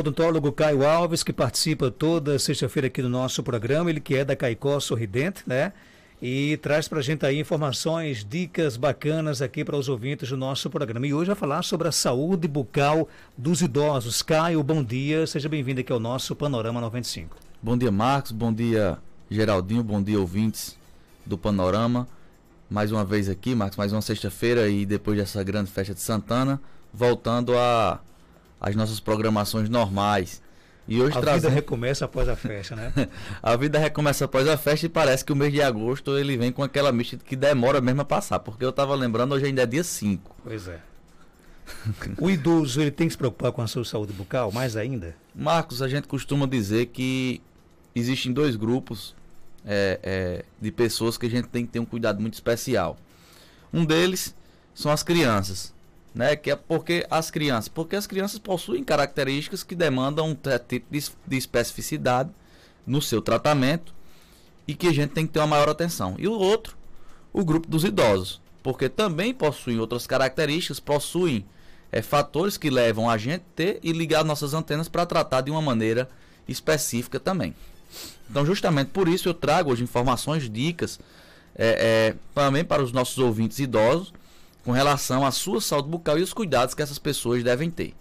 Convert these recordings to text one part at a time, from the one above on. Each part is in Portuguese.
odontólogo Caio Alves, que participa toda sexta-feira aqui do nosso programa, ele que é da Caicó Sorridente, né? E traz para a gente aí informações, dicas bacanas aqui para os ouvintes do nosso programa. E hoje vai falar sobre a saúde bucal dos idosos. Caio, bom dia, seja bem-vindo aqui ao nosso Panorama 95. Bom dia, Marcos, bom dia, Geraldinho, bom dia, ouvintes do Panorama. Mais uma vez aqui, Marcos, mais uma sexta-feira e depois dessa grande festa de Santana, voltando a as nossas programações normais. E hoje a trazendo... vida recomeça após a festa, né? a vida recomeça após a festa e parece que o mês de agosto ele vem com aquela mística que demora mesmo a passar, porque eu estava lembrando, hoje ainda é dia 5. Pois é. o idoso, ele tem que se preocupar com a sua saúde bucal, mais ainda? Marcos, a gente costuma dizer que existem dois grupos é, é, de pessoas que a gente tem que ter um cuidado muito especial. Um deles são as crianças né? Que é porque as crianças, porque as crianças possuem características que demandam um tipo de especificidade no seu tratamento e que a gente tem que ter uma maior atenção. E o outro, o grupo dos idosos, porque também possuem outras características, possuem é, fatores que levam a gente ter e ligar nossas antenas para tratar de uma maneira específica também. Então, justamente por isso eu trago hoje informações, dicas é, é, também para os nossos ouvintes idosos com relação à sua saúde bucal e os cuidados que essas pessoas devem ter.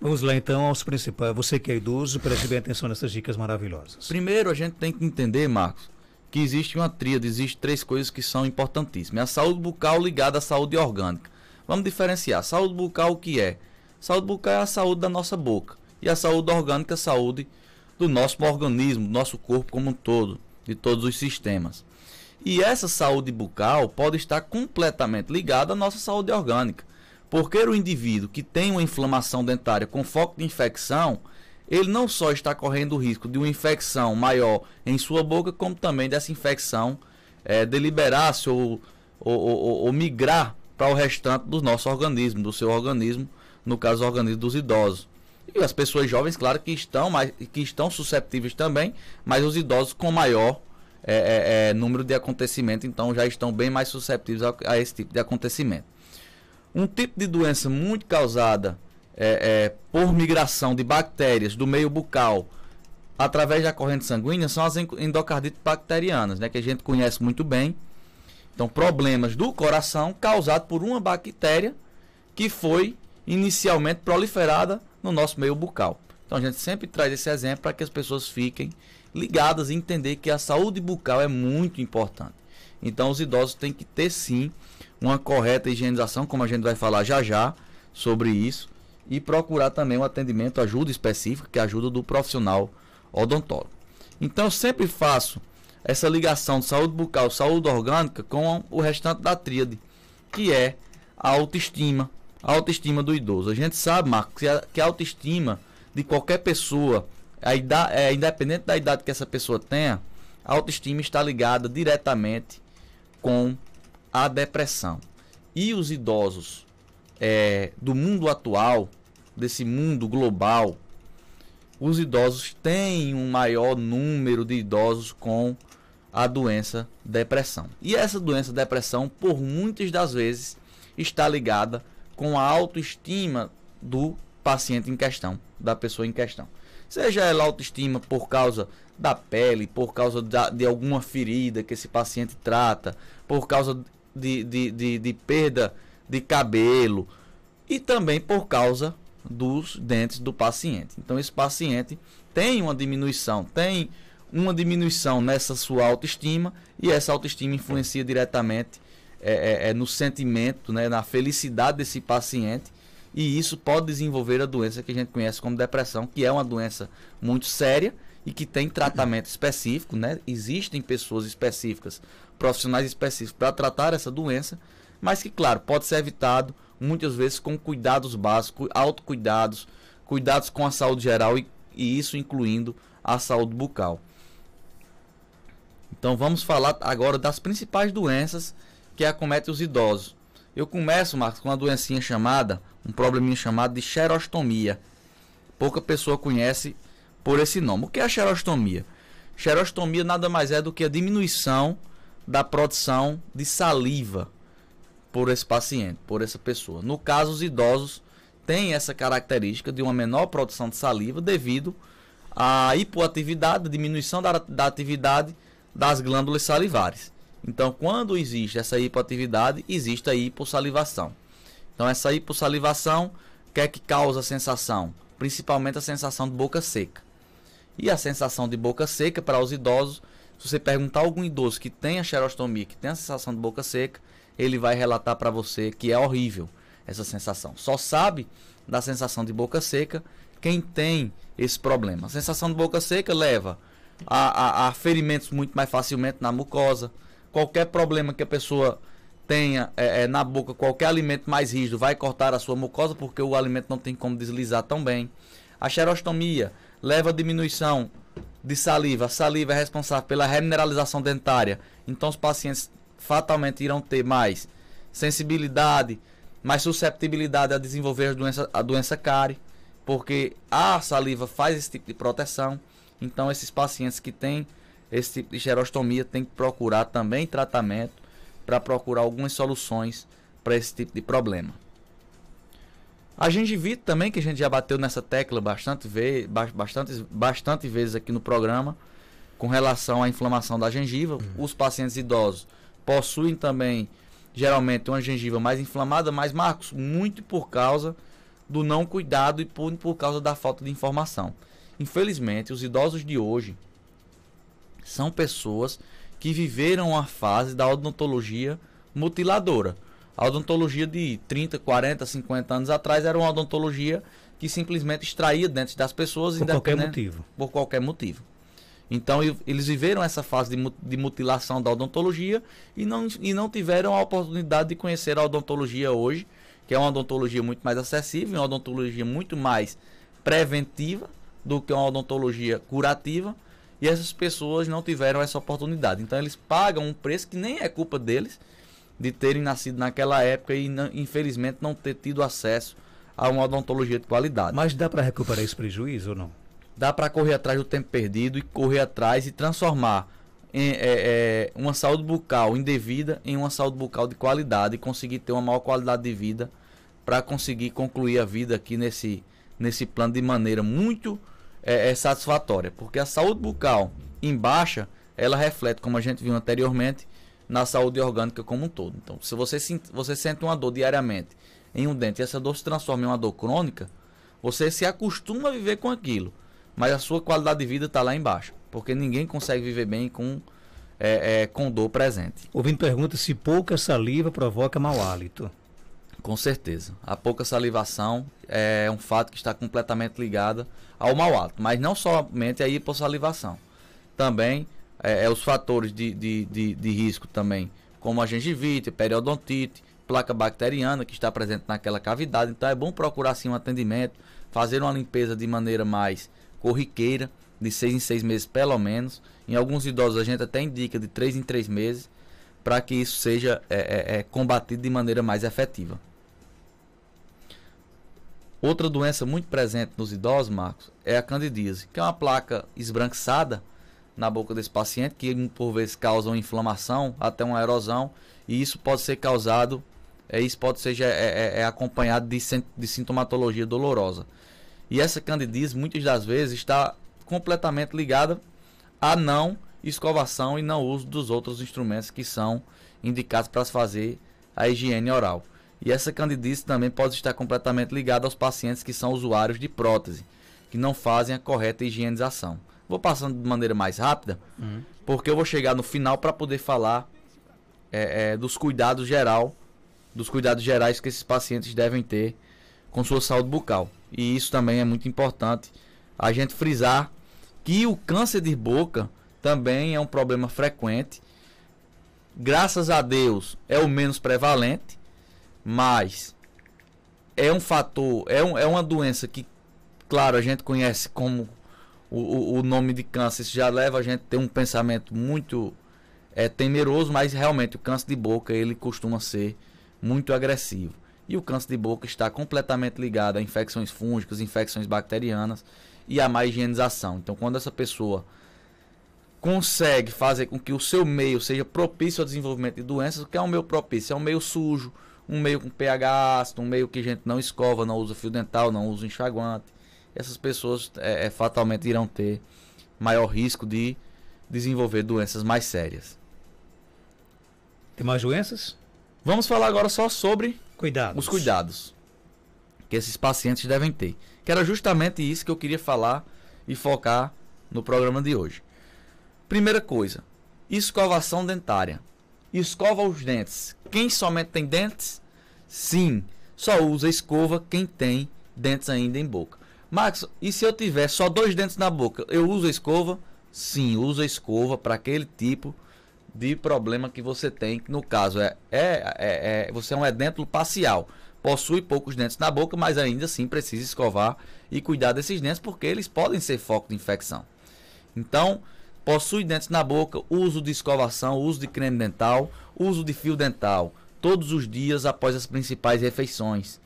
Vamos lá então aos principais. Você que é idoso, preste bem atenção nessas dicas maravilhosas. Primeiro, a gente tem que entender, Marcos, que existe uma tríade, existem três coisas que são importantíssimas. É a saúde bucal ligada à saúde orgânica. Vamos diferenciar. Saúde bucal o que é? Saúde bucal é a saúde da nossa boca. E a saúde orgânica é a saúde do nosso organismo, do nosso corpo como um todo, de todos os sistemas. E essa saúde bucal pode estar completamente ligada à nossa saúde orgânica. Porque o indivíduo que tem uma inflamação dentária com foco de infecção, ele não só está correndo o risco de uma infecção maior em sua boca, como também dessa infecção é, deliberar-se ou, ou, ou, ou migrar para o restante do nosso organismo, do seu organismo, no caso, o organismo dos idosos. E as pessoas jovens, claro, que estão, mais, que estão susceptíveis também, mas os idosos com maior é, é, é, número de acontecimento, então já estão bem mais susceptíveis a, a, esse tipo de acontecimento. Um tipo de doença muito causada é, é, por migração de bactérias do meio bucal através da corrente sanguínea são as endocardites bacterianas, né, que a gente conhece muito bem. Então, problemas do coração causados por uma bactéria que foi inicialmente proliferada no nosso meio bucal. Então a gente sempre traz esse exemplo para que as pessoas fiquem ligadas e entender que a saúde bucal é muito importante. Então os idosos têm que ter sim uma correta higienização, como a gente vai falar já já sobre isso, e procurar também um atendimento, ajuda específica, que é ajuda do profissional odontólogo. Então eu sempre faço essa ligação de saúde bucal, saúde orgânica com o restante da tríade, que é a autoestima, a autoestima do idoso. A gente sabe, Marcos, que a autoestima de qualquer pessoa, a idade, é, independente da idade que essa pessoa tenha, a autoestima está ligada diretamente com a depressão. E os idosos é, do mundo atual, desse mundo global, os idosos têm um maior número de idosos com a doença depressão. E essa doença depressão, por muitas das vezes, está ligada com a autoestima do paciente em questão da pessoa em questão. Seja ela autoestima por causa da pele, por causa da, de alguma ferida que esse paciente trata, por causa de, de, de, de perda de cabelo e também por causa dos dentes do paciente. Então, esse paciente tem uma diminuição, tem uma diminuição nessa sua autoestima e essa autoestima influencia diretamente é, é, é no sentimento, né, na felicidade desse paciente e isso pode desenvolver a doença que a gente conhece como depressão, que é uma doença muito séria e que tem tratamento específico, né? Existem pessoas específicas, profissionais específicos para tratar essa doença, mas que, claro, pode ser evitado muitas vezes com cuidados básicos, autocuidados, cuidados com a saúde geral e, e isso incluindo a saúde bucal. Então vamos falar agora das principais doenças que acometem os idosos. Eu começo, Marcos, com uma doencinha chamada um probleminha chamado de xerostomia. Pouca pessoa conhece por esse nome. O que é a xerostomia? Xerostomia nada mais é do que a diminuição da produção de saliva por esse paciente, por essa pessoa. No caso, os idosos têm essa característica de uma menor produção de saliva devido à hipoatividade, diminuição da, da atividade das glândulas salivares. Então, quando existe essa hipoatividade, existe a hipossalivação. Então essa hipossalivação, o que é que causa a sensação? Principalmente a sensação de boca seca. E a sensação de boca seca para os idosos, se você perguntar a algum idoso que tem a xerostomia, que tem a sensação de boca seca, ele vai relatar para você que é horrível essa sensação. Só sabe da sensação de boca seca quem tem esse problema. A sensação de boca seca leva a, a, a ferimentos muito mais facilmente na mucosa. Qualquer problema que a pessoa tenha é, é, na boca qualquer alimento mais rígido vai cortar a sua mucosa porque o alimento não tem como deslizar tão bem. A xerostomia leva a diminuição de saliva. A saliva é responsável pela remineralização dentária. Então os pacientes fatalmente irão ter mais sensibilidade, mais susceptibilidade a desenvolver a doença, a doença cárie, porque a saliva faz esse tipo de proteção. Então esses pacientes que têm esse tipo de xerostomia têm que procurar também tratamento para procurar algumas soluções para esse tipo de problema. A gengivite também, que a gente já bateu nessa tecla bastante, ve bastante, bastante vezes aqui no programa, com relação à inflamação da gengiva. Uhum. Os pacientes idosos possuem também, geralmente, uma gengiva mais inflamada, mas, Marcos, muito por causa do não cuidado e por, por causa da falta de informação. Infelizmente, os idosos de hoje são pessoas que viveram a fase da odontologia mutiladora. A odontologia de 30, 40, 50 anos atrás era uma odontologia que simplesmente extraía dentes das pessoas por qualquer motivo. Por qualquer motivo. Então eles viveram essa fase de, mutilação da odontologia e não, e não tiveram a oportunidade de conhecer a odontologia hoje, que é uma odontologia muito mais acessível, uma odontologia muito mais preventiva do que uma odontologia curativa e essas pessoas não tiveram essa oportunidade. Então eles pagam um preço que nem é culpa deles de terem nascido naquela época e infelizmente não ter tido acesso a uma odontologia de qualidade. Mas dá para recuperar esse prejuízo ou não? Dá para correr atrás do tempo perdido e correr atrás e transformar em, é, é, uma saúde bucal indevida em uma saúde bucal de qualidade e conseguir ter uma maior qualidade de vida para conseguir concluir a vida aqui nesse, nesse plano de maneira muito é, é satisfatória, porque a saúde bucal em baixa, ela reflete, como a gente viu anteriormente, na saúde orgânica como um todo. Então, se você, sente, você sente uma dor diariamente em um dente e essa dor se transforma em uma dor crônica, você se acostuma a viver com aquilo, mas a sua qualidade de vida está lá embaixo, porque ninguém consegue viver bem com, é, é, com dor presente. Ouvindo pergunta se pouca saliva provoca mau hálito. Com certeza. A pouca salivação é um fato que está completamente ligado ao mau hálito, mas não somente a hipossalivação. Também é, é os fatores de, de, de, de, risco também, como a gengivite, periodontite, placa bacteriana que está presente naquela cavidade. Então é bom procurar sim um atendimento, fazer uma limpeza de maneira mais corriqueira, de seis em seis meses pelo menos. Em alguns idosos a gente até indica de três em três meses, para que isso seja é, é, é combatido de maneira mais efetiva. Outra doença muito presente nos idosos, Marcos, é a candidíase, que é uma placa esbranquiçada na boca desse paciente, que por vezes causa uma inflamação, até uma erosão, e isso pode ser causado, é, isso pode ser é, é, é, acompanhado de, de sintomatologia dolorosa. E essa candidíase, muitas das vezes, está completamente ligada à não escovação e não uso dos outros instrumentos que são indicados para se fazer a higiene oral. E essa candidíase também pode estar completamente ligada aos pacientes que são usuários de prótese, que não fazem a correta higienização. Vou passando de maneira mais rápida, uhum. porque eu vou chegar no final para poder falar é, é, dos cuidados geral, dos cuidados gerais que esses pacientes devem ter com sua saúde bucal. E isso também é muito importante a gente frisar que o câncer de boca também é um problema frequente. Graças a Deus é o menos prevalente, mas é um fator, é, um, é uma doença que, claro, a gente conhece como o, o nome de câncer, isso já leva a gente a ter um pensamento muito é, temeroso, mas realmente o câncer de boca ele costuma ser muito agressivo. E o câncer de boca está completamente ligado a infecções fúngicas, infecções bacterianas e a má higienização. Então, quando essa pessoa consegue fazer com que o seu meio seja propício ao desenvolvimento de doenças, o que é um meio propício? É um meio sujo, um meio com pH ácido, um meio que a gente não escova, não usa fio dental, não usa enxaguante. Essas pessoas é, é, fatalmente irão ter maior risco de desenvolver doenças mais sérias. Tem mais doenças? Vamos falar agora só sobre cuidados. os cuidados que esses pacientes devem ter. Que era justamente isso que eu queria falar e focar no programa de hoje. Primeira coisa, escovação dentária escova os dentes. Quem somente tem dentes? Sim, só usa escova quem tem dentes ainda em boca. Max, e se eu tiver só dois dentes na boca, eu uso escova? Sim, usa escova para aquele tipo de problema que você tem. No caso, é, é, é, é, você é um edêntulo parcial. Possui poucos dentes na boca, mas ainda assim precisa escovar e cuidar desses dentes porque eles podem ser foco de infecção. Então, possui dentes na boca, uso de escovação, uso de creme dental, uso de fio dental, todos os dias após as principais refeições.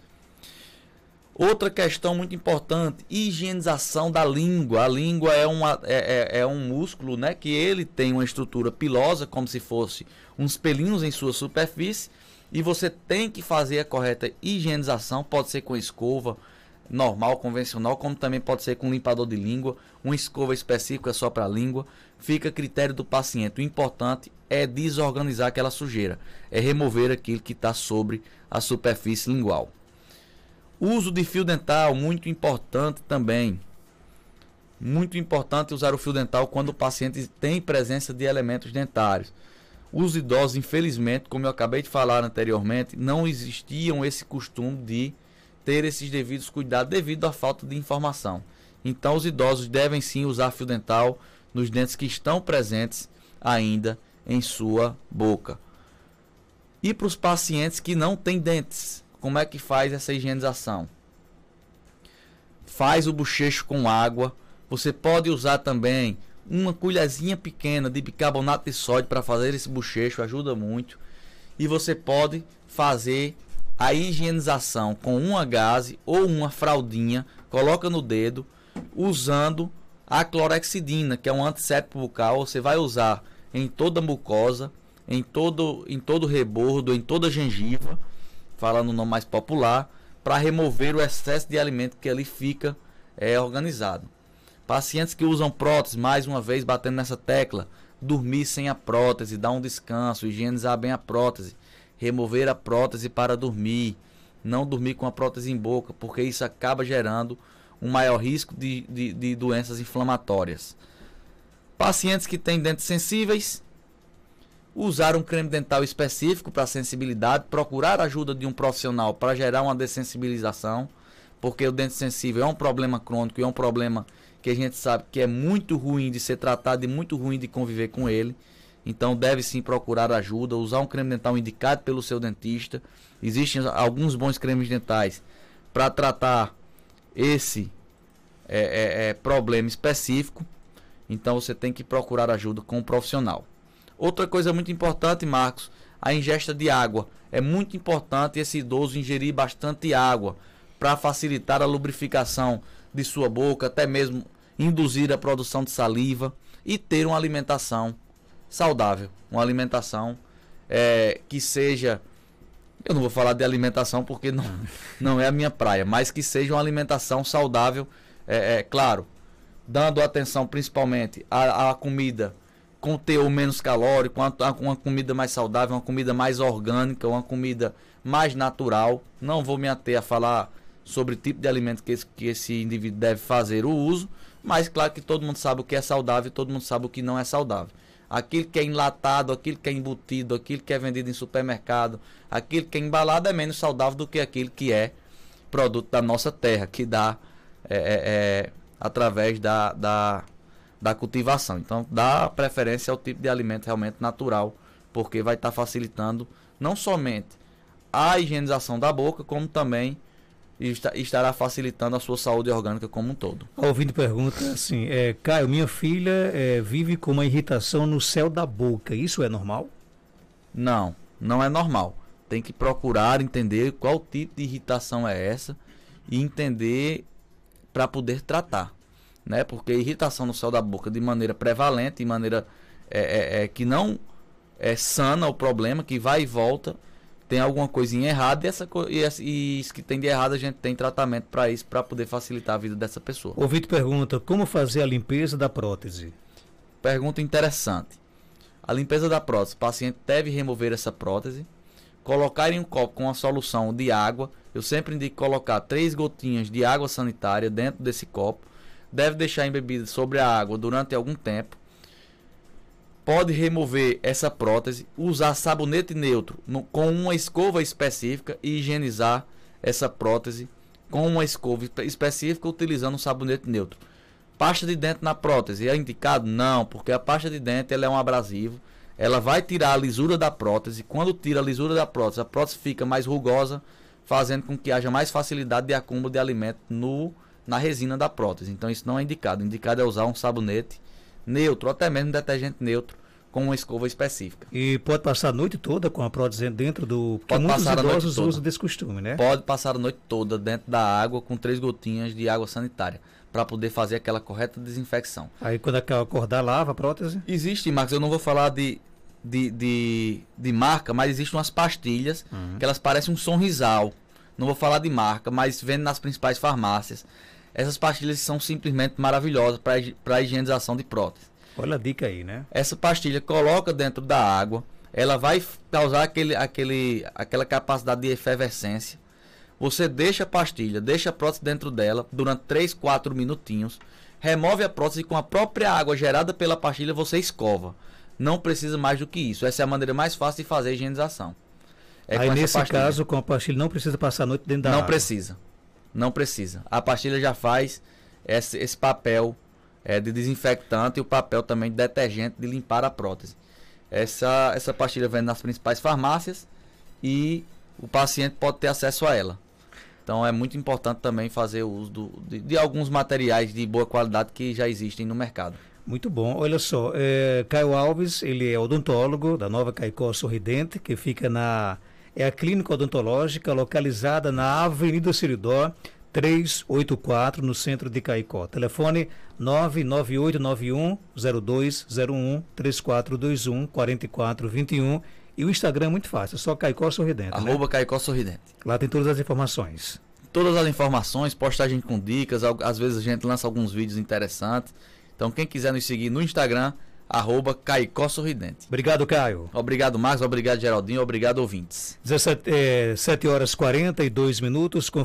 Outra questão muito importante, higienização da língua. A língua é, uma, é, é, é um músculo né, que ele tem uma estrutura pilosa, como se fosse uns pelinhos em sua superfície, e você tem que fazer a correta higienização, pode ser com escova, normal, convencional, como também pode ser com limpador de língua, uma escova específica só para língua. Fica a critério do paciente. O importante é desorganizar aquela sujeira, é remover aquilo que está sobre a superfície lingual. Uso de fio dental, muito importante também. Muito importante usar o fio dental quando o paciente tem presença de elementos dentários. Os idosos, infelizmente, como eu acabei de falar anteriormente, não existiam esse costume de ter esses devidos cuidados devido à falta de informação. Então, os idosos devem sim usar fio dental nos dentes que estão presentes ainda em sua boca. E para os pacientes que não têm dentes, como é que faz essa higienização? Faz o bochecho com água. Você pode usar também uma colherzinha pequena de bicarbonato de sódio para fazer esse bochecho, ajuda muito. E você pode fazer a higienização com uma gase ou uma fraldinha, coloca no dedo, usando a clorexidina, que é um antisséptico bucal, você vai usar em toda a mucosa, em todo em todo rebordo, em toda a gengiva, falando no nome mais popular, para remover o excesso de alimento que ali fica é, organizado. Pacientes que usam prótese, mais uma vez batendo nessa tecla, dormir sem a prótese, dar um descanso, higienizar bem a prótese, remover a prótese para dormir, não dormir com a prótese em boca, porque isso acaba gerando um maior risco de, de, de doenças inflamatórias. Pacientes que têm dentes sensíveis, usar um creme dental específico para sensibilidade, procurar a ajuda de um profissional para gerar uma dessensibilização, porque o dente sensível é um problema crônico e é um problema que a gente sabe que é muito ruim de ser tratado e muito ruim de conviver com ele. Então deve sim procurar ajuda, usar um creme dental indicado pelo seu dentista. Existem alguns bons cremes dentais para tratar esse é, é, é, problema específico. Então você tem que procurar ajuda com um profissional. Outra coisa muito importante, Marcos, a ingesta de água. É muito importante esse idoso ingerir bastante água para facilitar a lubrificação de sua boca, até mesmo induzir a produção de saliva e ter uma alimentação saudável, uma alimentação é, que seja. Eu não vou falar de alimentação porque não, não é a minha praia, mas que seja uma alimentação saudável, é, é claro, dando atenção principalmente à, à comida com teor menos calórico, uma, uma comida mais saudável, uma comida mais orgânica, uma comida mais natural. Não vou me ater a falar sobre o tipo de alimento que esse, que esse indivíduo deve fazer o uso, mas claro que todo mundo sabe o que é saudável e todo mundo sabe o que não é saudável aquilo que é enlatado, aquilo que é embutido, aquilo que é vendido em supermercado, aquilo que é embalado é menos saudável do que aquilo que é produto da nossa terra, que dá é, é, é através da, da, da cultivação. Então, dá preferência ao tipo de alimento realmente natural, porque vai estar tá facilitando não somente a higienização da boca, como também e, estará facilitando a sua saúde orgânica como um todo. Ouvindo pergunta assim, é, Caio, minha filha é, vive com uma irritação no céu da boca, isso é normal? Não, não é normal. Tem que procurar entender qual tipo de irritação é essa e entender para poder tratar, né? Porque irritação no céu da boca de maneira prevalente, de maneira é, é, é, que não é sana o problema, que vai e volta, tem alguma coisinha errada e, essa, e, essa, e isso que tem de errado a gente tem tratamento para isso, para poder facilitar a vida dessa pessoa. O Vitor pergunta: como fazer a limpeza da prótese? Pergunta interessante. A limpeza da prótese: o paciente deve remover essa prótese, colocar em um copo com uma solução de água. Eu sempre indico colocar três gotinhas de água sanitária dentro desse copo. Deve deixar embebida sobre a água durante algum tempo pode remover essa prótese, usar sabonete neutro no, com uma escova específica e higienizar essa prótese com uma escova específica utilizando um sabonete neutro. Pasta de dente na prótese é indicado? Não, porque a pasta de dente ela é um abrasivo. Ela vai tirar a lisura da prótese. Quando tira a lisura da prótese, a prótese fica mais rugosa, fazendo com que haja mais facilidade de acúmulo de alimento no, na resina da prótese. Então isso não é indicado. indicado é usar um sabonete neutro, até mesmo detergente neutro com uma escova específica. E pode passar a noite toda com a prótese dentro do... Porque pode muitos passar idosos usam desse costume, né? Pode passar a noite toda dentro da água com três gotinhas de água sanitária para poder fazer aquela correta desinfecção. Aí quando acordar, lava a prótese? Existe, Marcos, eu não vou falar de, de, de, de marca, mas existem umas pastilhas uhum. que elas parecem um sonrisal. Não vou falar de marca, mas vendo nas principais farmácias essas pastilhas são simplesmente maravilhosas para a higienização de prótese. Olha a dica aí, né? Essa pastilha coloca dentro da água, ela vai causar aquele, aquele, aquela capacidade de efervescência. Você deixa a pastilha, deixa a prótese dentro dela durante 3, 4 minutinhos, remove a prótese e com a própria água gerada pela pastilha você escova. Não precisa mais do que isso. Essa é a maneira mais fácil de fazer a higienização. É Aí nesse pastilha. caso, com a pastilha não precisa passar a noite dentro da não água. Não precisa. Não precisa. A pastilha já faz esse, esse papel é, de desinfectante e o papel também de detergente de limpar a prótese. Essa, essa pastilha vende nas principais farmácias e o paciente pode ter acesso a ela. Então é muito importante também fazer o uso do, de, de, alguns materiais de boa qualidade que já existem no mercado. Muito bom. Olha só, é, Caio Alves, ele é odontólogo da Nova Caicó Sorridente, que fica na é a clínica odontológica localizada na Avenida Siridó, 384, no centro de Caicó. Telefone 91 0201 3421 4421 e o Instagram é muito fácil, é só Caicó Sorridente. Né? Arroba né? Caicó Sorridente. Lá tem todas as informações. Todas as informações, postagem com dicas, às vezes a gente lança alguns vídeos interessantes. Então quem quiser nos seguir no Instagram, arroba Caicó Sorridente. Obrigado, Caio. Obrigado, Marcos. Obrigado, Geraldinho. Obrigado, ouvintes. 17 é, 7 horas 42 minutos. Com